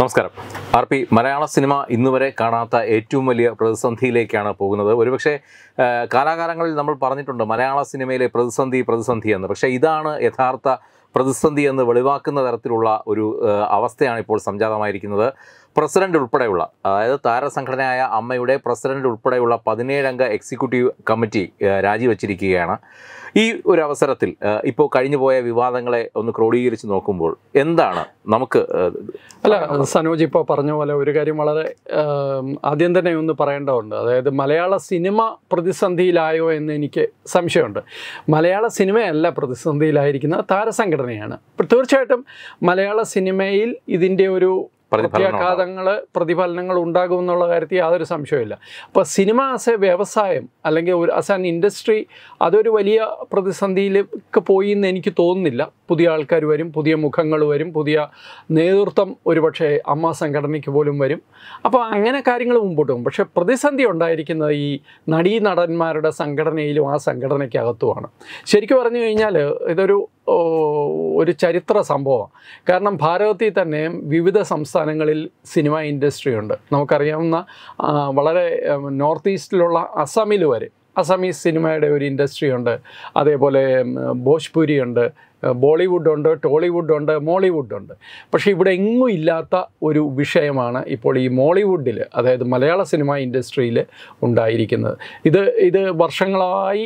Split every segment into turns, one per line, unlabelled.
നമസ്കാരം R P മലയാള cinema ഇന്നുവരെ കാണാത്ത ഏറ്റവും വലിയ പ്രതിസന്ധിയിലേക്കാണ് പോകുന്നത് ഒരുപക്ഷെ കാലാകാലങ്ങളിൽ നമ്മൾ പറഞ്ഞിട്ടുണ്ട് മലയാള സിനിമയിലെ പ്രതിസന്ധി പ്രതിസന്ധി എന്ന് പക്ഷേ ഇതാണ് യഥാർത്ഥ പ്രതിസന്ധി എന്ന് വെളിവാക്കുന്ന തരത്തിലുള്ള ഒരു അവസ്ഥയാണ് ഇപ്പോൾ സംജാതമായിരിക്കുന്നത് പ്രസിഡന്റ് ഉൾപ്പെടെയുള്ള അതായത് താരസംഘടനയായ അമ്മയുടെ പ്രസിഡന്റ് ഉൾപ്പെടെയുള്ള പതിനേഴംഗ എക്സിക്യൂട്ടീവ് കമ്മിറ്റി രാജിവെച്ചിരിക്കുകയാണ് ഈ ഒരു അവസരത്തിൽ ഇപ്പോൾ കഴിഞ്ഞുപോയ വിവാദങ്ങളെ ഒന്ന് ക്രോഡീകരിച്ച് നോക്കുമ്പോൾ എന്താണ് നമുക്ക്
അല്ല സനോജ് ഇപ്പോൾ പറഞ്ഞ പോലെ ഒരു കാര്യം വളരെ ആദ്യം തന്നെ ഒന്ന് പറയേണ്ടതുണ്ട് അതായത് മലയാള സിനിമ പ്രതിസന്ധിയിലായോ എന്ന് എനിക്ക് സംശയമുണ്ട് മലയാള സിനിമയല്ല പ്രതിസന്ധിയിലായിരിക്കുന്ന താരസംഘടനയാണ് തീർച്ചയായിട്ടും മലയാള സിനിമയിൽ ഇതിൻ്റെ ഒരു പ്രത്യാഘാതങ്ങൾ പ്രതിഫലനങ്ങൾ ഉണ്ടാകും എന്നുള്ള കാര്യത്തിൽ യാതൊരു സംശയമില്ല അപ്പൊ സിനിമ ആസ് എ വ്യവസായം അല്ലെങ്കിൽ ഒരു ആസ് ആൻ ഇൻഡസ്ട്രി അതൊരു വലിയ പ്രതിസന്ധിയിലേക്ക് പോയി എന്ന് എനിക്ക് തോന്നുന്നില്ല പുതിയ ആൾക്കാർ വരും പുതിയ മുഖങ്ങൾ വരും പുതിയ നേതൃത്വം ഒരുപക്ഷെ അമ്മ സംഘടനയ്ക്ക് പോലും വരും അപ്പോൾ അങ്ങനെ കാര്യങ്ങൾ മുമ്പോട്ട് പോകും പക്ഷേ പ്രതിസന്ധി ഉണ്ടായിരിക്കുന്നത് ഈ നടീ നടന്മാരുടെ സംഘടനയിലും ആ സംഘടനയ്ക്കകത്തുമാണ് ശരിക്കും പറഞ്ഞു കഴിഞ്ഞാൽ ഇതൊരു ഒരു ചരിത്ര സംഭവം കാരണം ഭാരതത്തിൽ തന്നെ വിവിധ സംസ്ഥാനങ്ങളിൽ സിനിമ ഇൻഡസ്ട്രി ഉണ്ട് നമുക്കറിയാവുന്ന വളരെ നോർത്ത് ഈസ്റ്റിലുള്ള അസമിൽ വരെ അസമീസ് സിനിമയുടെ ഒരു ഇൻഡസ്ട്രി ഉണ്ട് അതേപോലെ ഭോജ്പുരി ഉണ്ട് ബോളിവുഡ് ഉണ്ട് ടോളിവുഡ് ഉണ്ട് മോളിവുഡ് ഉണ്ട് പക്ഷേ ഇവിടെ എങ്ങും ഇല്ലാത്ത ഒരു വിഷയമാണ് ഇപ്പോൾ ഈ മോളിവുഡിൽ അതായത് മലയാള സിനിമ ഇൻഡസ്ട്രിയിൽ ഉണ്ടായിരിക്കുന്നത് ഇത് ഇത് വർഷങ്ങളായി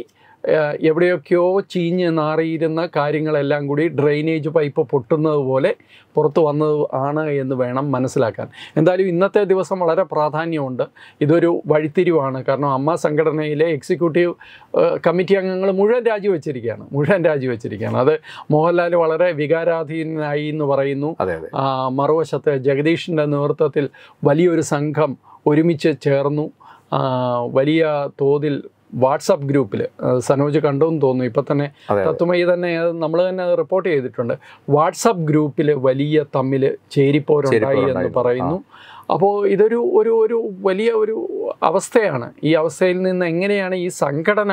എവിടെയൊക്കെയോ ചീഞ്ഞ് നാറിയിരുന്ന കാര്യങ്ങളെല്ലാം കൂടി ഡ്രെയിനേജ് പൈപ്പ് പൊട്ടുന്നത് പോലെ പുറത്തു വന്നത് ആണ് എന്ന് വേണം മനസ്സിലാക്കാൻ എന്തായാലും ഇന്നത്തെ ദിവസം വളരെ പ്രാധാന്യമുണ്ട് ഇതൊരു വഴിത്തിരിവാണ് കാരണം അമ്മ സംഘടനയിലെ എക്സിക്യൂട്ടീവ് കമ്മിറ്റി അംഗങ്ങൾ മുഴുവൻ രാജിവെച്ചിരിക്കുകയാണ് മുഴുവൻ രാജിവെച്ചിരിക്കുകയാണ് അത് മോഹൻലാൽ വളരെ വികാരാധീനായി എന്ന് പറയുന്നു മറുവശത്ത് ജഗദീഷിൻ്റെ നേതൃത്വത്തിൽ വലിയൊരു സംഘം ഒരുമിച്ച് ചേർന്നു വലിയ തോതിൽ വാട്സാപ്പ് ഗ്രൂപ്പിൽ സനോജ് എന്ന് തോന്നുന്നു ഇപ്പം തന്നെ തത്വമയി തന്നെ നമ്മൾ തന്നെ റിപ്പോർട്ട് ചെയ്തിട്ടുണ്ട് വാട്സാപ്പ് ഗ്രൂപ്പിൽ വലിയ തമ്മിൽ ചേരിപ്പോരുണ്ടായി എന്ന് പറയുന്നു അപ്പോൾ ഇതൊരു ഒരു ഒരു വലിയ ഒരു അവസ്ഥയാണ് ഈ അവസ്ഥയിൽ നിന്ന് എങ്ങനെയാണ് ഈ സംഘടന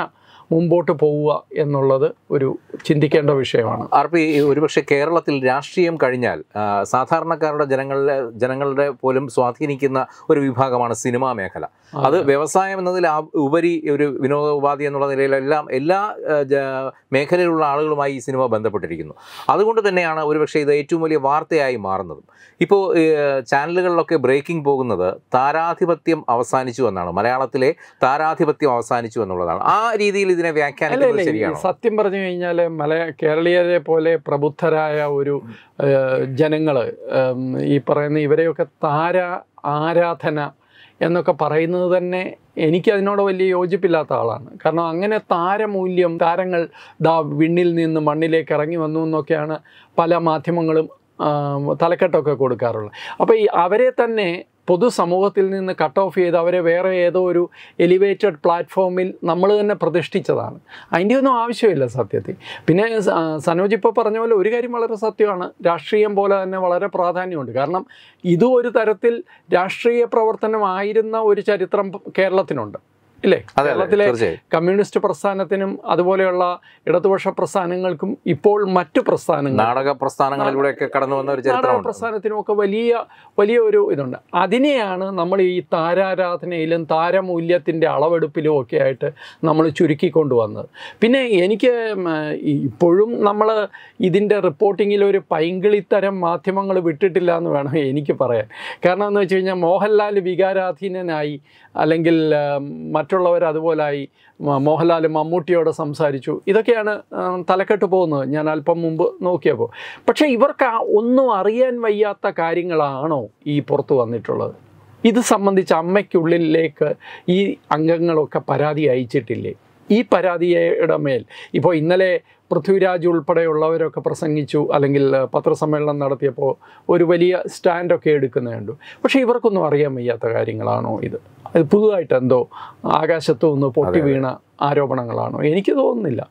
മുമ്പോട്ട് പോവുക എന്നുള്ളത് ഒരു ചിന്തിക്കേണ്ട വിഷയമാണ്
ആർ പി ഒരുപക്ഷെ കേരളത്തിൽ രാഷ്ട്രീയം കഴിഞ്ഞാൽ സാധാരണക്കാരുടെ ജനങ്ങളിലെ ജനങ്ങളുടെ പോലും സ്വാധീനിക്കുന്ന ഒരു വിഭാഗമാണ് സിനിമാ മേഖല അത് വ്യവസായം എന്നതിൽ ഉപരി ഒരു വിനോദ ഉപാധി എന്നുള്ള നിലയിലെല്ലാം എല്ലാ മേഖലയിലുള്ള ആളുകളുമായി ഈ സിനിമ ബന്ധപ്പെട്ടിരിക്കുന്നു അതുകൊണ്ട് തന്നെയാണ് ഒരുപക്ഷെ ഇത് ഏറ്റവും വലിയ വാർത്തയായി മാറുന്നതും ഇപ്പോൾ ചാനലുകളിലൊക്കെ ബ്രേക്കിംഗ് പോകുന്നത് താരാധിപത്യം അവസാനിച്ചു എന്നാണ് മലയാളത്തിലെ താരാധിപത്യം അവസാനിച്ചു എന്നുള്ളതാണ് ആ രീതിയിൽ ഇതിനെ വ്യാഖ്യാനിക്കുന്നത് ശരിയാണ്
സത്യം പറഞ്ഞു കഴിഞ്ഞാൽ മല കേരളീയരെ പോലെ പ്രബുദ്ധരായ ഒരു ജനങ്ങൾ ഈ പറയുന്ന ഇവരെയൊക്കെ താര ആരാധന എന്നൊക്കെ പറയുന്നത് തന്നെ എനിക്ക് അതിനോട് വലിയ യോജിപ്പില്ലാത്ത ആളാണ് കാരണം അങ്ങനെ താരമൂല്യം താരങ്ങൾ ദാ വിണ്ണിൽ നിന്ന് മണ്ണിലേക്ക് ഇറങ്ങി വന്നു എന്നൊക്കെയാണ് പല മാധ്യമങ്ങളും തലക്കെട്ടൊക്കെ കൊടുക്കാറുള്ളത് അപ്പോൾ ഈ അവരെ തന്നെ പൊതുസമൂഹത്തിൽ നിന്ന് കട്ട് ഓഫ് ചെയ്ത് അവരെ വേറെ ഏതോ ഒരു എലിവേറ്റഡ് പ്ലാറ്റ്ഫോമിൽ നമ്മൾ തന്നെ പ്രതിഷ്ഠിച്ചതാണ് അതിൻ്റെ ഒന്നും ആവശ്യമില്ല സത്യത്തിൽ പിന്നെ സനോജ് ഇപ്പോൾ പറഞ്ഞ പോലെ ഒരു കാര്യം വളരെ സത്യമാണ് രാഷ്ട്രീയം പോലെ തന്നെ വളരെ പ്രാധാന്യമുണ്ട് കാരണം ഇതും ഒരു തരത്തിൽ രാഷ്ട്രീയ പ്രവർത്തനമായിരുന്ന ഒരു ചരിത്രം കേരളത്തിനുണ്ട് ഇല്ലേ കേരളത്തിലെ കമ്മ്യൂണിസ്റ്റ് പ്രസ്ഥാനത്തിനും അതുപോലെയുള്ള ഇടതുപക്ഷ പ്രസ്ഥാനങ്ങൾക്കും ഇപ്പോൾ മറ്റു പ്രസ്ഥാനങ്ങൾ നാടക പ്രസ്ഥാനങ്ങളിലൂടെയൊക്കെ കടന്നു വന്ന ഒരു നാടക പ്രസ്ഥാനത്തിനും ഒക്കെ വലിയ വലിയ ഒരു ഇതുണ്ട് അതിനെയാണ് നമ്മൾ ഈ താരാരാധനയിലും താരമൂല്യത്തിൻ്റെ അളവെടുപ്പിലും ഒക്കെ ആയിട്ട് നമ്മൾ വന്നത് പിന്നെ എനിക്ക് ഇപ്പോഴും നമ്മൾ ഇതിൻ്റെ റിപ്പോർട്ടിങ്ങിൽ ഒരു പൈങ്കിളിത്തരം മാധ്യമങ്ങൾ വിട്ടിട്ടില്ല എന്ന് വേണം എനിക്ക് പറയാൻ കാരണം എന്ന് വെച്ച് കഴിഞ്ഞാൽ മോഹൻലാൽ വികാരാധീനനായി അല്ലെങ്കിൽ മറ്റു മറ്റുള്ളവർ അതുപോലായി മോഹൻലാൽ മമ്മൂട്ടിയോട് സംസാരിച്ചു ഇതൊക്കെയാണ് തലക്കെട്ട് പോകുന്നത് ഞാൻ അല്പം മുമ്പ് നോക്കിയപ്പോൾ പക്ഷേ ഇവർക്ക് ഒന്നും അറിയാൻ വയ്യാത്ത കാര്യങ്ങളാണോ ഈ പുറത്തു വന്നിട്ടുള്ളത് ഇത് സംബന്ധിച്ച് അമ്മയ്ക്കുള്ളിലേക്ക് ഈ അംഗങ്ങളൊക്കെ പരാതി അയച്ചിട്ടില്ലേ ഈ പരാതിയുടെ മേൽ ഇപ്പോൾ ഇന്നലെ പൃഥ്വിരാജ് ഉൾപ്പെടെയുള്ളവരൊക്കെ പ്രസംഗിച്ചു അല്ലെങ്കിൽ പത്രസമ്മേളനം നടത്തിയപ്പോൾ ഒരു വലിയ സ്റ്റാൻഡൊക്കെ എടുക്കുന്നതുണ്ട് പക്ഷേ ഇവർക്കൊന്നും അറിയാൻ വയ്യാത്ത കാര്യങ്ങളാണോ ഇത് പുതുതായിട്ട് എന്തോ ആകാശത്തു നിന്ന് പൊട്ടി വീണ ആരോപണങ്ങളാണോ എനിക്ക് തോന്നുന്നില്ല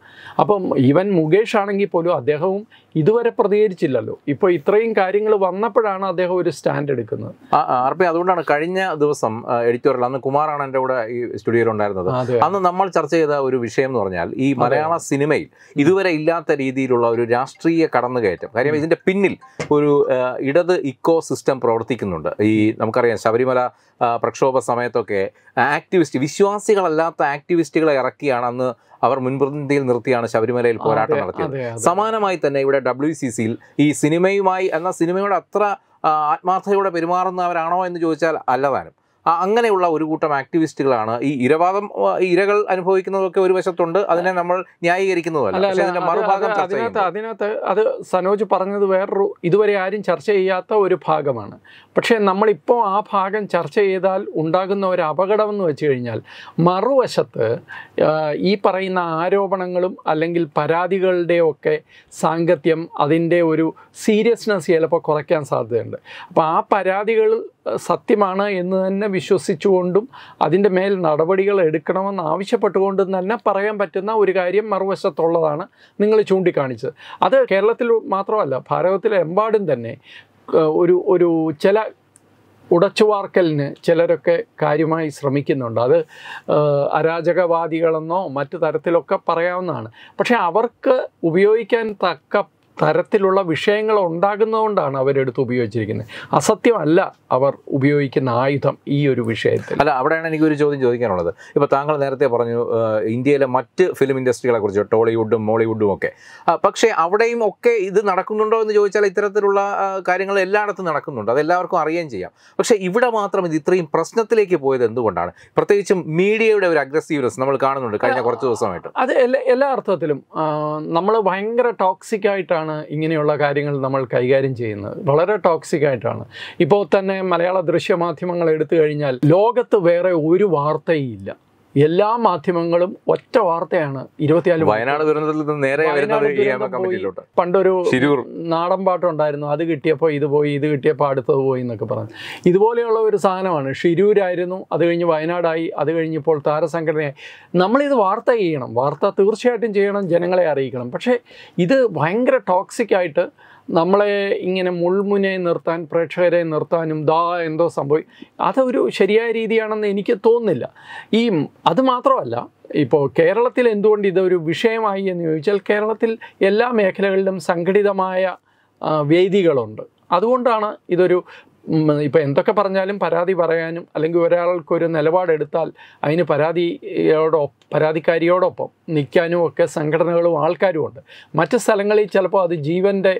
അപ്പം ഇവൻ മുകേഷ് ആണെങ്കിൽ പോലും അദ്ദേഹവും ഇതുവരെ പ്രതികരിച്ചില്ലല്ലോ ഇപ്പൊ ഇത്രയും കാര്യങ്ങൾ വന്നപ്പോഴാണ് അദ്ദേഹം ഒരു സ്റ്റാൻഡ് എടുക്കുന്നത്
ആർ അതുകൊണ്ടാണ് കഴിഞ്ഞ ദിവസം എഡിറ്റോറിയൽ അന്ന് കുമാറാണ് എൻ്റെ കൂടെ ഈ സ്റ്റുഡിയോയിൽ ഉണ്ടായിരുന്നത് അന്ന് നമ്മൾ ചർച്ച ചെയ്ത ഒരു വിഷയം എന്ന് പറഞ്ഞാൽ ഈ മലയാള സിനിമയിൽ ഇതുവരെ ഇല്ലാത്ത രീതിയിലുള്ള ഒരു രാഷ്ട്രീയ കടന്നുകയറ്റം കാര്യം ഇതിന്റെ പിന്നിൽ ഒരു ഇടത് ഇക്കോ സിസ്റ്റം പ്രവർത്തിക്കുന്നുണ്ട് ഈ നമുക്കറിയാം ശബരിമല പ്രക്ഷോഭ സമയത്തൊക്കെ ആക്ടിവിസ്റ്റ് വിശ്വാസികളല്ലാത്ത ആക്ടിവിസ്റ്റുകളെ ഇറക്കിയാണ് അന്ന് അവർ മുൻപ്രതിനിധിയിൽ നിർത്തിയാണ് ശബരിമലയിൽ പോരാട്ടം നടത്തിയത് സമാനമായി തന്നെ ഇവിടെ ഡബ്ല്യു സി സിയിൽ ഈ സിനിമയുമായി എന്നാൽ സിനിമയോട് അത്ര ആത്മാർത്ഥതയോടെ പെരുമാറുന്നവരാണോ എന്ന് ചോദിച്ചാൽ അല്ലതാനും അങ്ങനെയുള്ള ഒരു കൂട്ടം ആക്ടിവിസ്റ്റുകളാണ് ഈ ഇരവാദം ഇരകൾ അനുഭവിക്കുന്നതൊക്കെ ഒരു വശത്തുണ്ട് അതിനെ നമ്മൾ ന്യായീകരിക്കുന്നതല്ല അതിനകത്ത്
അതിനകത്ത് അത് സനോജ് പറഞ്ഞത് വേറൊരു ഇതുവരെ ആരും ചർച്ച ചെയ്യാത്ത ഒരു ഭാഗമാണ് പക്ഷേ നമ്മളിപ്പോൾ ആ ഭാഗം ചർച്ച ചെയ്താൽ ഉണ്ടാകുന്ന ഒരു അപകടം എന്ന് വെച്ച് കഴിഞ്ഞാൽ മറുവശത്ത് ഈ പറയുന്ന ആരോപണങ്ങളും അല്ലെങ്കിൽ പരാതികളുടെയൊക്കെ സാങ്കത്യം അതിൻ്റെ ഒരു സീരിയസ്നെസ് ചിലപ്പോൾ കുറയ്ക്കാൻ സാധ്യതയുണ്ട് അപ്പോൾ ആ പരാതികൾ സത്യമാണ് എന്ന് തന്നെ വിശ്വസിച്ചുകൊണ്ടും അതിൻ്റെ മേൽ നടപടികൾ എടുക്കണമെന്ന് ആവശ്യപ്പെട്ടുകൊണ്ടും തന്നെ പറയാൻ പറ്റുന്ന ഒരു കാര്യം മറുവശത്തുള്ളതാണ് നിങ്ങൾ ചൂണ്ടിക്കാണിച്ചത് അത് കേരളത്തിൽ മാത്രമല്ല ഭാരതത്തിലെമ്പാടും തന്നെ ഒരു ഒരു ചില ഉടച്ചുവാർക്കലിന് ചിലരൊക്കെ കാര്യമായി ശ്രമിക്കുന്നുണ്ട് അത് അരാജകവാദികളെന്നോ മറ്റു തരത്തിലൊക്കെ പറയാവുന്നതാണ് പക്ഷേ അവർക്ക് ഉപയോഗിക്കാൻ തക്ക തരത്തിലുള്ള വിഷയങ്ങൾ ഉണ്ടാകുന്നതുകൊണ്ടാണ് അവരെടുത്ത് ഉപയോഗിച്ചിരിക്കുന്നത് അസത്യമല്ല അവർ ഉപയോഗിക്കുന്ന ആയുധം ഈ ഒരു വിഷയത്തിൽ അല്ല അവിടെയാണ് എനിക്കൊരു ചോദ്യം ചോദിക്കാനുള്ളത് ഇപ്പോൾ താങ്കൾ നേരത്തെ
പറഞ്ഞു ഇന്ത്യയിലെ മറ്റ് ഫിലിം ഇൻഡസ്ട്രികളെ കുറിച്ച് ടോളിവുഡും മോളിവുഡും ഒക്കെ പക്ഷേ അവിടെയും ഒക്കെ ഇത് നടക്കുന്നുണ്ടോ എന്ന് ചോദിച്ചാൽ ഇത്തരത്തിലുള്ള കാര്യങ്ങൾ എല്ലായിടത്തും നടക്കുന്നുണ്ട് അതെല്ലാവർക്കും അറിയുകയും ചെയ്യാം പക്ഷേ ഇവിടെ മാത്രം ഇത് ഇത്രയും പ്രശ്നത്തിലേക്ക് പോയത് എന്തുകൊണ്ടാണ് പ്രത്യേകിച്ചും മീഡിയയുടെ ഒരു അഗ്രസീവ്നെസ് നമ്മൾ കാണുന്നുണ്ട് കഴിഞ്ഞ കുറച്ച് ദിവസമായിട്ട്
അത് എല്ലാ അർത്ഥത്തിലും നമ്മൾ ഭയങ്കര ടോക്സിക് ആയിട്ടാണ് ആയിട്ടാണ് ഇങ്ങനെയുള്ള കാര്യങ്ങൾ നമ്മൾ കൈകാര്യം ചെയ്യുന്നത് വളരെ ടോക്സിക് ആയിട്ടാണ് ഇപ്പോൾ തന്നെ മലയാള ദൃശ്യമാധ്യമങ്ങൾ എടുത്തു കഴിഞ്ഞാൽ ലോകത്ത് വേറെ ഒരു വാർത്തയില്ല എല്ലാ മാധ്യമങ്ങളും ഒറ്റ വാർത്തയാണ് ഇരുപത്തിയാല് വയനാട് ദുരന്തത്തിൽ നിന്ന് നേരെ വരുന്നത് പണ്ടൊരു നാടൻ പാട്ടുണ്ടായിരുന്നു അത് കിട്ടിയപ്പോൾ ഇത് പോയി ഇത് കിട്ടിയപ്പോൾ അടുത്തത് പോയി എന്നൊക്കെ പറഞ്ഞു ഇതുപോലെയുള്ള ഒരു സാധനമാണ് ഷിരൂരായിരുന്നു അത് കഴിഞ്ഞ് വയനാടായി അത് കഴിഞ്ഞപ്പോൾ താരസംഘടനയായി നമ്മളിത് വാർത്ത ചെയ്യണം വാർത്ത തീർച്ചയായിട്ടും ചെയ്യണം ജനങ്ങളെ അറിയിക്കണം പക്ഷേ ഇത് ഭയങ്കര ടോക്സിക്കായിട്ട് നമ്മളെ ഇങ്ങനെ മുൾമുനെ നിർത്താൻ പ്രേക്ഷകരെ നിർത്താനും ദാ എന്തോ സംഭവി അതൊരു ശരിയായ രീതിയാണെന്ന് എനിക്ക് തോന്നുന്നില്ല ഈ അത് മാത്രമല്ല ഇപ്പോൾ കേരളത്തിൽ എന്തുകൊണ്ട് ഇതൊരു വിഷയമായി എന്ന് ചോദിച്ചാൽ കേരളത്തിൽ എല്ലാ മേഖലകളിലും സംഘടിതമായ വേദികളുണ്ട് അതുകൊണ്ടാണ് ഇതൊരു ഇപ്പോൾ എന്തൊക്കെ പറഞ്ഞാലും പരാതി പറയാനും അല്ലെങ്കിൽ ഒരാൾക്കൊരു നിലപാടെടുത്താൽ അതിന് പരാതിയോടൊ പരാതിക്കാരിയോടൊപ്പം നിൽക്കാനും ഒക്കെ സംഘടനകളും ആൾക്കാരുമുണ്ട് മറ്റ് സ്ഥലങ്ങളിൽ ചിലപ്പോൾ അത് ജീവൻ്റെ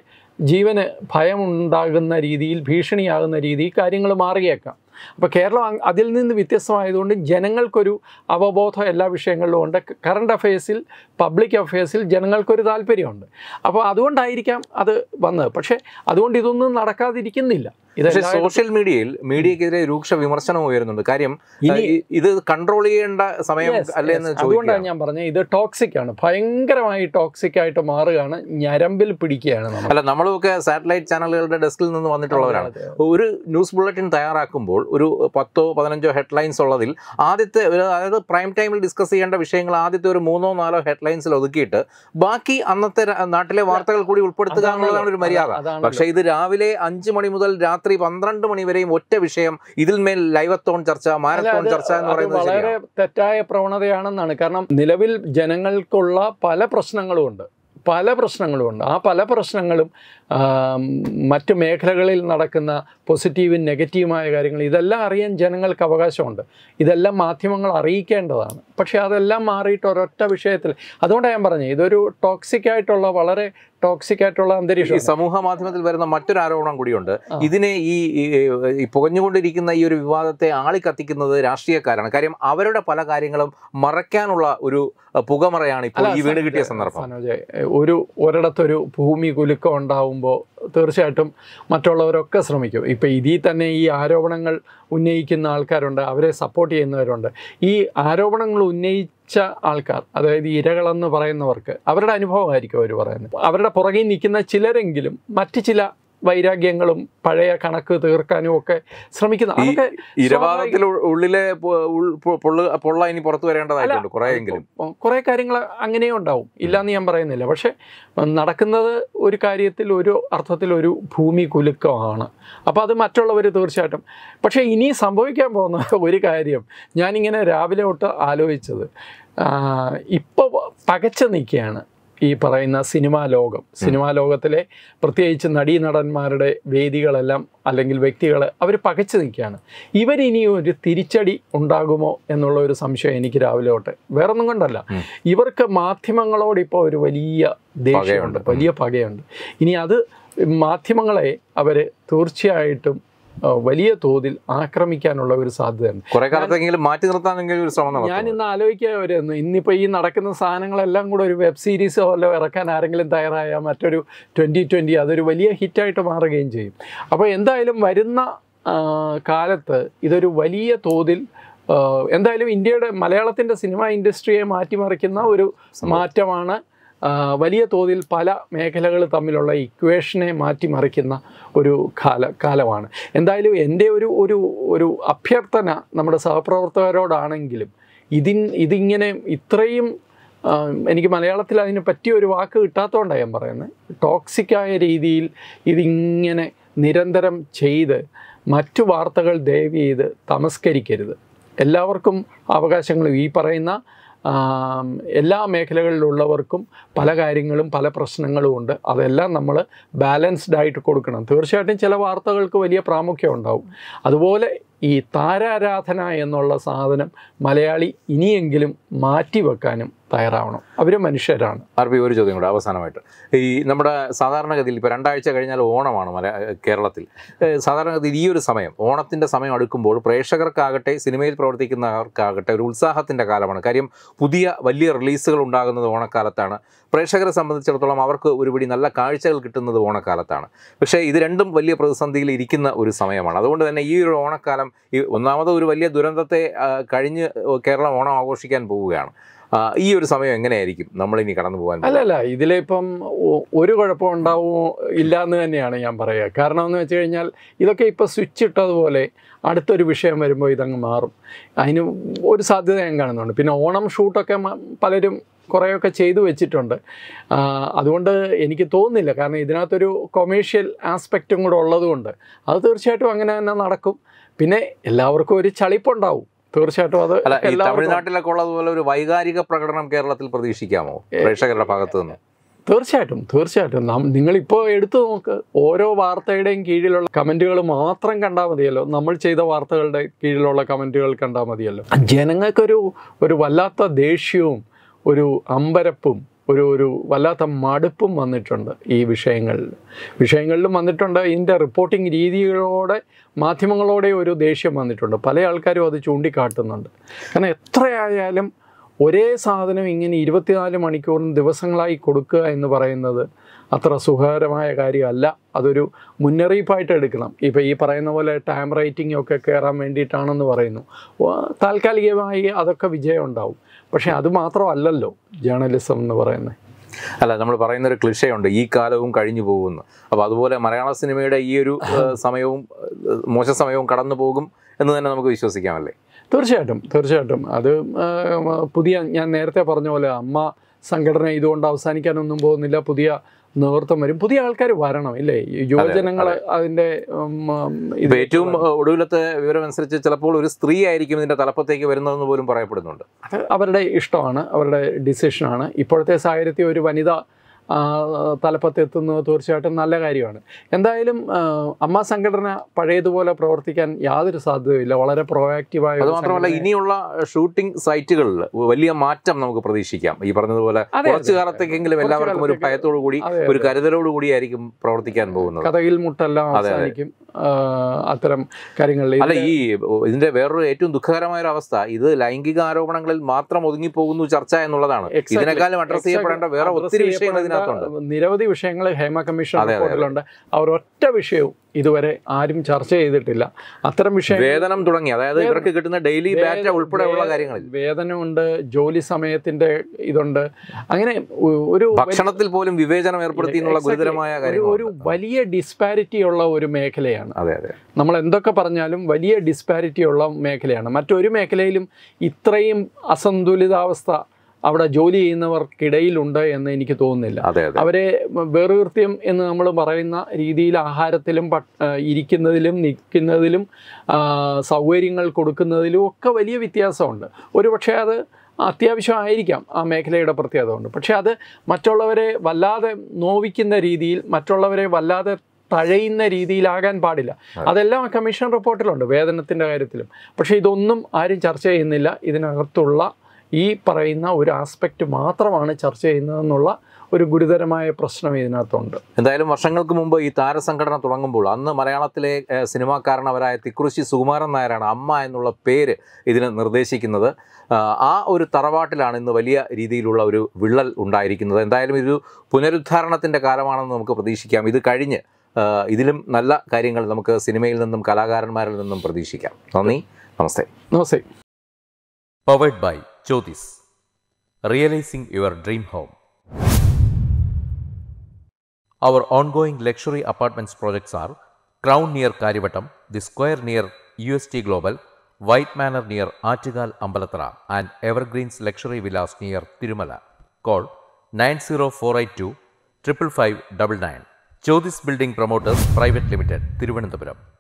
ജീവന് ഭയമുണ്ടാകുന്ന രീതിയിൽ ഭീഷണിയാകുന്ന രീതിയിൽ കാര്യങ്ങൾ മാറിയേക്കാം അപ്പോൾ കേരളം അതിൽ നിന്ന് വ്യത്യസ്തമായതുകൊണ്ട് ജനങ്ങൾക്കൊരു അവബോധം എല്ലാ വിഷയങ്ങളിലും ഉണ്ട് കറണ്ട് അഫയേഴ്സിൽ പബ്ലിക് അഫയേഴ്സിൽ ജനങ്ങൾക്കൊരു താല്പര്യമുണ്ട് അപ്പോൾ അതുകൊണ്ടായിരിക്കാം അത് വന്നത് പക്ഷേ അതുകൊണ്ട് ഇതൊന്നും നടക്കാതിരിക്കുന്നില്ല പക്ഷേ സോഷ്യൽ മീഡിയയിൽ
മീഡിയക്കെതിരെ രൂക്ഷ വിമർശനം ഉയരുന്നുണ്ട് കാര്യം ഇത് കൺട്രോൾ ചെയ്യേണ്ട സമയം അല്ലേ എന്ന് അതുകൊണ്ടാണ്
ഞാൻ പറഞ്ഞത് ഇത് ടോക്സിക് ആണ് ഭയങ്കരമായി ടോക്സിക് ആയിട്ട് മാറുകയാണ് ഞരമ്പിൽ പിടിക്കുകയാണ്
അല്ല നമ്മളൊക്കെ സാറ്റലൈറ്റ് ചാനലുകളുടെ ഡെസ്കിൽ നിന്ന് വന്നിട്ടുള്ളവരാണ്
ഒരു ന്യൂസ്
ബുള്ളറ്റിൻ തയ്യാറാക്കുമ്പോൾ ഒരു പത്തോ പതിനഞ്ചോ ഹെഡ്ലൈൻസ് ഉള്ളതിൽ ആദ്യത്തെ അതായത് പ്രൈം ടൈമിൽ ഡിസ്കസ് ചെയ്യേണ്ട വിഷയങ്ങൾ ആദ്യത്തെ ഒരു മൂന്നോ നാലോ ഹെഡ്ലൈൻസിൽ ഒതുക്കിയിട്ട് ബാക്കി അന്നത്തെ നാട്ടിലെ വാർത്തകൾ കൂടി ഉൾപ്പെടുത്തുക എന്നുള്ളതാണ് ഒരു മര്യാദ പക്ഷേ ഇത് രാവിലെ അഞ്ച് മണി മുതൽ രാത്രി പന്ത്രണ്ട് മണി വരെയും ഒറ്റ വിഷയം ഇതിൽ മേൽ ലൈവത്തോൺ ചർച്ച മാരത്തോൺ ചർച്ച എന്ന് പറയുന്നത് വളരെ
തെറ്റായ പ്രവണതയാണെന്നാണ് കാരണം നിലവിൽ ജനങ്ങൾക്കുള്ള പല പ്രശ്നങ്ങളും ഉണ്ട് പല പ്രശ്നങ്ങളുമുണ്ട് ആ പല പ്രശ്നങ്ങളും മറ്റ് മേഖലകളിൽ നടക്കുന്ന പോസിറ്റീവും നെഗറ്റീവുമായ കാര്യങ്ങൾ ഇതെല്ലാം അറിയാൻ ജനങ്ങൾക്ക് അവകാശമുണ്ട് ഇതെല്ലാം മാധ്യമങ്ങൾ അറിയിക്കേണ്ടതാണ് പക്ഷേ അതെല്ലാം മാറിയിട്ട് ഒരൊറ്റ വിഷയത്തിൽ അതുകൊണ്ടാണ് ഞാൻ പറഞ്ഞത് ഇതൊരു ടോക്സിക് ആയിട്ടുള്ള വളരെ ടോക്സിക് ആയിട്ടുള്ള അന്തരീക്ഷം ഈ സമൂഹ മാധ്യമത്തിൽ വരുന്ന മറ്റൊരു ആരോപണം കൂടിയുണ്ട്
ഇതിനെ ഈ പുകഞ്ഞുകൊണ്ടിരിക്കുന്ന ഈ ഒരു വിവാദത്തെ ആളിക്കത്തിക്കുന്നത് രാഷ്ട്രീയക്കാരാണ് കാര്യം അവരുടെ പല കാര്യങ്ങളും മറയ്ക്കാനുള്ള ഒരു പുകമറയാണ് ഇപ്പോൾ ഈ വീട് കിട്ടിയ സന്ദർഭം
ഒരു ഒരിടത്തൊരു ഭൂമി കുലുക്കം ഉണ്ടാവുമ്പോൾ തീർച്ചയായിട്ടും മറ്റുള്ളവരൊക്കെ ശ്രമിക്കും ഇപ്പം ഇതിൽ തന്നെ ഈ ആരോപണങ്ങൾ ഉന്നയിക്കുന്ന ആൾക്കാരുണ്ട് അവരെ സപ്പോർട്ട് ചെയ്യുന്നവരുണ്ട് ഈ ആരോപണങ്ങൾ ഉന്നയി മരിച്ച ആൾക്കാർ അതായത് ഇരകളെന്ന് പറയുന്നവർക്ക് അവരുടെ അനുഭവമായിരിക്കും അവർ പറയുന്നത് അവരുടെ പുറകിൽ നിൽക്കുന്ന ചിലരെങ്കിലും മറ്റ് ചില വൈരാഗ്യങ്ങളും പഴയ കണക്ക് തീർക്കാനും ഒക്കെ ശ്രമിക്കുന്നത് അതൊക്കെ ഇരവാദത്തിൽ
ഉള്ളിലെ പൊള്ള ഇനി പുറത്തു വരേണ്ടതായിട്ടുണ്ട് കുറേയെങ്കിലും
കുറേ കാര്യങ്ങൾ അങ്ങനെയും ഉണ്ടാവും ഇല്ലയെന്ന് ഞാൻ പറയുന്നില്ല പക്ഷെ നടക്കുന്നത് ഒരു കാര്യത്തിൽ ഒരു അർത്ഥത്തിൽ ഒരു ഭൂമി കുലുക്കമാണ് അപ്പോൾ അത് മറ്റുള്ളവർ തീർച്ചയായിട്ടും പക്ഷേ ഇനി സംഭവിക്കാൻ പോകുന്ന ഒരു കാര്യം ഞാനിങ്ങനെ രാവിലെ തൊട്ട് ആലോചിച്ചത് ഇപ്പോൾ പകച്ചു നിൽക്കുകയാണ് ഈ പറയുന്ന സിനിമാ ലോകം സിനിമാ ലോകത്തിലെ പ്രത്യേകിച്ച് നടന്മാരുടെ വേദികളെല്ലാം അല്ലെങ്കിൽ വ്യക്തികൾ അവർ പകച്ചു നിൽക്കുകയാണ് ഇവരിനി ഒരു തിരിച്ചടി ഉണ്ടാകുമോ എന്നുള്ള ഒരു സംശയം എനിക്ക് രാവിലെ തൊട്ട് വേറൊന്നും കൊണ്ടല്ല ഇവർക്ക് മാധ്യമങ്ങളോട് ഇപ്പോൾ ഒരു വലിയ ദേഷ്യമുണ്ട് വലിയ പകയുണ്ട് ഇനി അത് മാധ്യമങ്ങളെ അവർ തീർച്ചയായിട്ടും വലിയ തോതിൽ ആക്രമിക്കാനുള്ള ഒരു സാധ്യതയുണ്ട് കുറെ കാലത്തെങ്കിലും മാറ്റി നിർത്താനെങ്കിലും ഒരു ശ്രമം ഞാൻ ഇന്ന് ആലോചിക്കാമായിരുന്നു ഇന്നിപ്പോൾ ഈ നടക്കുന്ന സാധനങ്ങളെല്ലാം കൂടെ ഒരു വെബ് സീരീസ് പോലെ ഇറക്കാൻ ആരെങ്കിലും തയ്യാറായ മറ്റൊരു ട്വൻറ്റി ട്വൻറ്റി അതൊരു വലിയ ഹിറ്റായിട്ട് മാറുകയും ചെയ്യും അപ്പോൾ എന്തായാലും വരുന്ന കാലത്ത് ഇതൊരു വലിയ തോതിൽ എന്തായാലും ഇന്ത്യയുടെ മലയാളത്തിൻ്റെ സിനിമ ഇൻഡസ്ട്രിയെ മാറ്റിമറിക്കുന്ന ഒരു മാറ്റമാണ് വലിയ തോതിൽ പല മേഖലകൾ തമ്മിലുള്ള ഇക്വേഷനെ മാറ്റിമറിക്കുന്ന ഒരു കാല കാലമാണ് എന്തായാലും എൻ്റെ ഒരു ഒരു ഒരു അഭ്യർത്ഥന നമ്മുടെ സഹപ്രവർത്തകരോടാണെങ്കിലും ഇതിൻ ഇതിങ്ങനെ ഇത്രയും എനിക്ക് മലയാളത്തിൽ അതിന് പറ്റിയ ഒരു വാക്ക് കിട്ടാത്തതുകൊണ്ടാണ് ഞാൻ പറയുന്നത് ടോക്സിക്കായ രീതിയിൽ ഇതിങ്ങനെ നിരന്തരം ചെയ്ത് മറ്റു വാർത്തകൾ ദയവ് ചെയ്ത് തമസ്കരിക്കരുത് എല്ലാവർക്കും അവകാശങ്ങളും ഈ പറയുന്ന എല്ലാ മേഖലകളിലുള്ളവർക്കും പല കാര്യങ്ങളും പല പ്രശ്നങ്ങളും ഉണ്ട് അതെല്ലാം നമ്മൾ ബാലൻസ്ഡ് ആയിട്ട് കൊടുക്കണം തീർച്ചയായിട്ടും ചില വാർത്തകൾക്ക് വലിയ പ്രാമുഖ്യം ഉണ്ടാവും അതുപോലെ ഈ താരാരാധന എന്നുള്ള സാധനം മലയാളി ഇനിയെങ്കിലും മാറ്റിവെക്കാനും തയ്യാറാവണം അവർ മനുഷ്യരാണ്
ആർ ഒരു ചോദ്യം കൂടെ അവസാനമായിട്ട് ഈ നമ്മുടെ സാധാരണഗതിയിൽ ഇപ്പോൾ രണ്ടാഴ്ച കഴിഞ്ഞാൽ ഓണമാണ് മല കേരളത്തിൽ സാധാരണഗതിയിൽ ഈ ഒരു സമയം ഓണത്തിൻ്റെ സമയം അടുക്കുമ്പോൾ പ്രേക്ഷകർക്കാകട്ടെ സിനിമയിൽ പ്രവർത്തിക്കുന്നവർക്കാകട്ടെ ഒരു ഉത്സാഹത്തിൻ്റെ കാലമാണ് കാര്യം പുതിയ വലിയ റിലീസുകൾ ഉണ്ടാകുന്നത് ഓണക്കാലത്താണ് പ്രേക്ഷകരെ സംബന്ധിച്ചിടത്തോളം അവർക്ക് ഒരുപടി നല്ല കാഴ്ചകൾ കിട്ടുന്നത് ഓണക്കാലത്താണ് പക്ഷേ ഇത് രണ്ടും വലിയ പ്രതിസന്ധിയിൽ ഇരിക്കുന്ന ഒരു സമയമാണ് അതുകൊണ്ട് തന്നെ ഈ ഒരു ഓണക്കാലം കാരണം ഈ ഒന്നാമത് ഒരു വലിയ ദുരന്തത്തെ കഴിഞ്ഞ് കേരളം ഓണം ആഘോഷിക്കാൻ പോവുകയാണ് ഈ ഒരു സമയം എങ്ങനെയായിരിക്കും നമ്മളിനി കടന്നു പോകാൻ
അല്ല അല്ല ഇതിലിപ്പം ഒരു കുഴപ്പം ഉണ്ടാവും ഇല്ല എന്ന് തന്നെയാണ് ഞാൻ പറയുക കാരണം എന്ന് വെച്ച് കഴിഞ്ഞാൽ ഇതൊക്കെ ഇപ്പം സ്വിച്ച് ഇട്ടതുപോലെ അടുത്തൊരു വിഷയം വരുമ്പോൾ ഇതങ്ങ് മാറും അതിന് ഒരു സാധ്യത ഞാൻ കാണുന്നുണ്ട് പിന്നെ ഓണം ഷൂട്ടൊക്കെ പലരും കുറേയൊക്കെ ചെയ്തു വെച്ചിട്ടുണ്ട് അതുകൊണ്ട് എനിക്ക് തോന്നുന്നില്ല കാരണം ഇതിനകത്തൊരു കൊമേഴ്ഷ്യൽ ആസ്പെക്റ്റും കൂടെ ഉള്ളതുകൊണ്ട് അത് തീർച്ചയായിട്ടും അങ്ങനെ തന്നെ നടക്കും പിന്നെ എല്ലാവർക്കും ഒരു ചളിപ്പുണ്ടാവും തീർച്ചയായിട്ടും അത് അല്ല ഈ തമിഴ്നാട്ടിലൊക്കെ
ഉള്ളതുപോലെ ഒരു വൈകാരിക പ്രകടനം കേരളത്തിൽ പ്രതീക്ഷിക്കാമോ പ്രേക്ഷകരുടെ ഭാഗത്തു നിന്ന്
തീർച്ചയായിട്ടും തീർച്ചയായിട്ടും നാം നിങ്ങളിപ്പോൾ എടുത്തു നോക്ക് ഓരോ വാർത്തയുടെയും കീഴിലുള്ള കമൻറ്റുകൾ മാത്രം കണ്ടാൽ മതിയല്ലോ നമ്മൾ ചെയ്ത വാർത്തകളുടെ കീഴിലുള്ള കമൻറ്റുകൾ കണ്ടാൽ മതിയല്ലോ ജനങ്ങൾക്കൊരു ഒരു വല്ലാത്ത ദേഷ്യവും ഒരു അമ്പരപ്പും ഒരു ഒരു വല്ലാത്ത മടുപ്പും വന്നിട്ടുണ്ട് ഈ വിഷയങ്ങളിൽ വിഷയങ്ങളിലും വന്നിട്ടുണ്ട് ഇതിൻ്റെ റിപ്പോർട്ടിംഗ് രീതികളോടെ മാധ്യമങ്ങളോടെ ഒരു ദേഷ്യം വന്നിട്ടുണ്ട് പല ആൾക്കാരും അത് ചൂണ്ടിക്കാട്ടുന്നുണ്ട് കാരണം എത്രയായാലും ഒരേ സാധനം ഇങ്ങനെ ഇരുപത്തിനാല് മണിക്കൂറും ദിവസങ്ങളായി കൊടുക്കുക എന്ന് പറയുന്നത് അത്ര സുഖകരമായ കാര്യമല്ല അതൊരു മുന്നറിയിപ്പായിട്ട് എടുക്കണം ഇപ്പോൾ ഈ പറയുന്ന പോലെ ടൈം റൈറ്റിംഗ് ഒക്കെ കയറാൻ വേണ്ടിയിട്ടാണെന്ന് പറയുന്നു താൽക്കാലികമായി അതൊക്കെ വിജയം ഉണ്ടാവും പക്ഷേ അത് മാത്രമല്ലല്ലോ ജേർണലിസം എന്ന് പറയുന്നത്
അല്ല നമ്മൾ പറയുന്നൊരു ക്ലിഷയുണ്ട് ഈ കാലവും കഴിഞ്ഞു പോകുന്നു അപ്പോൾ അതുപോലെ മലയാള സിനിമയുടെ ഈ ഒരു സമയവും മോശ സമയവും കടന്നു പോകും എന്ന് തന്നെ നമുക്ക് വിശ്വസിക്കാമല്ലേ
തീർച്ചയായിട്ടും തീർച്ചയായിട്ടും അത് പുതിയ ഞാൻ നേരത്തെ പറഞ്ഞ പോലെ അമ്മ സംഘടന ഇതുകൊണ്ട് അവസാനിക്കാനൊന്നും പോകുന്നില്ല പുതിയ നേതൃത്വം വരും പുതിയ ആൾക്കാർ വരണം ഇല്ലേ യുവജനങ്ങൾ അതിന്റെ ഏറ്റവും
ഒടുവിലത്തെ വിവരം അനുസരിച്ച് ചിലപ്പോൾ ഒരു സ്ത്രീ ആയിരിക്കും ഇതിന്റെ തലപ്പത്തേക്ക് വരുന്നതെന്ന് പോലും പറയപ്പെടുന്നുണ്ട്
അത് അവരുടെ ഇഷ്ടമാണ് അവരുടെ ഡിസിഷനാണ് ഇപ്പോഴത്തെ സാഹചര്യത്തിൽ ഒരു വനിത എത്തുന്നത് തീർച്ചയായിട്ടും നല്ല കാര്യമാണ് എന്തായാലും അമ്മ സംഘടന പഴയതുപോലെ പ്രവർത്തിക്കാൻ യാതൊരു സാധ്യതയില്ല വളരെ പ്രൊവാക്റ്റീവായ അത് മാത്രമല്ല
ഇനിയുള്ള ഷൂട്ടിംഗ് സൈറ്റുകളിൽ വലിയ മാറ്റം നമുക്ക് പ്രതീക്ഷിക്കാം ഈ പറഞ്ഞതുപോലെ കുറച്ചു കാലത്തേക്കെങ്കിലും എല്ലാവർക്കും ഒരു ഭയത്തോടു കൂടി ഒരു കരുതലോടു കൂടിയായിരിക്കും പ്രവർത്തിക്കാൻ പോകുന്നത് കഥയിൽ
മുട്ടെല്ലാം അവസാനിക്കും അത്തരം കാര്യങ്ങളിൽ അല്ല
ഈ ഇതിന്റെ വേറൊരു ഏറ്റവും ദുഃഖകരമായ ഒരു അവസ്ഥ ഇത് ലൈംഗിക ആരോപണങ്ങളിൽ മാത്രം ഒതുങ്ങിപ്പോകുന്നു ചർച്ച എന്നുള്ളതാണ് ഇതിനേക്കാളും അഡ്രസ് ചെയ്യപ്പെടേണ്ട വേറെ ഒത്തിരി വിഷയങ്ങൾ
നിരവധി വിഷയങ്ങൾ ഹേമ കമ്മീഷൻ റിപ്പോർട്ടിലുണ്ട് അവർ ഒറ്റ വിഷയവും ഇതുവരെ ആരും ചർച്ച ചെയ്തിട്ടില്ല അത്തരം വിഷയം വേതനം തുടങ്ങി അതായത് ഇവർക്ക്
കിട്ടുന്ന ഡെയിലി ബാറ്റ ഉൾപ്പെടെയുള്ള കാര്യങ്ങളിൽ
വേതനമുണ്ട് ജോലി സമയത്തിന്റെ ഇതുണ്ട് അങ്ങനെ ഒരു ഭക്ഷണത്തിൽ പോലും വിവേചനം ഏർപ്പെടുത്തി എന്നുള്ള ഗുരുതരമായ കാര്യം ഒരു വലിയ ഡിസ്പാരിറ്റി ഉള്ള ഒരു മേഖലയാണ് അതെ അതെ നമ്മൾ എന്തൊക്കെ പറഞ്ഞാലും വലിയ ഡിസ്പാരിറ്റി ഉള്ള മേഖലയാണ് മറ്റൊരു മേഖലയിലും ഇത്രയും അസന്തുലിതാവസ്ഥ അവിടെ ജോലി ചെയ്യുന്നവർക്കിടയിലുണ്ട് എന്ന് എനിക്ക് തോന്നുന്നില്ല അവരെ വേറുകൃത്യം എന്ന് നമ്മൾ പറയുന്ന രീതിയിൽ ആഹാരത്തിലും ഇരിക്കുന്നതിലും നിൽക്കുന്നതിലും സൗകര്യങ്ങൾ കൊടുക്കുന്നതിലും ഒക്കെ വലിയ വ്യത്യാസമുണ്ട് പക്ഷേ അത് അത്യാവശ്യമായിരിക്കാം ആ മേഖലയുടെ പ്രത്യേകത കൊണ്ട് പക്ഷേ അത് മറ്റുള്ളവരെ വല്ലാതെ നോവിക്കുന്ന രീതിയിൽ മറ്റുള്ളവരെ വല്ലാതെ തഴയുന്ന രീതിയിലാകാൻ പാടില്ല അതെല്ലാം ആ കമ്മീഷൻ റിപ്പോർട്ടിലുണ്ട് വേതനത്തിൻ്റെ കാര്യത്തിലും പക്ഷേ ഇതൊന്നും ആരും ചർച്ച ചെയ്യുന്നില്ല ഇതിനകത്തുള്ള ഈ പറയുന്ന ഒരു ആസ്പെക്റ്റ് മാത്രമാണ് ചർച്ച ചെയ്യുന്നതെന്നുള്ള ഒരു ഗുരുതരമായ പ്രശ്നം ഇതിനകത്തുണ്ട്
എന്തായാലും വർഷങ്ങൾക്ക് മുമ്പ് ഈ താരസംഘടന തുടങ്ങുമ്പോൾ അന്ന് മലയാളത്തിലെ സിനിമാക്കാരനവരായ തിക്കുറിശി സുകുമാരൻ നായരാണ് അമ്മ എന്നുള്ള പേര് ഇതിന് നിർദ്ദേശിക്കുന്നത് ആ ഒരു തറവാട്ടിലാണ് ഇന്ന് വലിയ രീതിയിലുള്ള ഒരു വിള്ളൽ ഉണ്ടായിരിക്കുന്നത് എന്തായാലും ഇതൊരു പുനരുദ്ധാരണത്തിൻ്റെ കാലമാണെന്ന് നമുക്ക് പ്രതീക്ഷിക്കാം ഇത് കഴിഞ്ഞ് ഇതിലും നല്ല കാര്യങ്ങൾ നമുക്ക് സിനിമയിൽ നിന്നും കലാകാരന്മാരിൽ നിന്നും പ്രതീക്ഷിക്കാം നന്ദി നമസ്തേ നമസ്തേ powered by Jyothis realizing your dream home. Our ongoing luxury apartments projects are Crown near Karivatam, The Square near UST Global, White Manor near Achigal Ambalatara and Evergreens Luxury Villas near Tirumala. Call 90482 55599. Jyotis Building Promoters Private Limited, Thiruvananthapuram.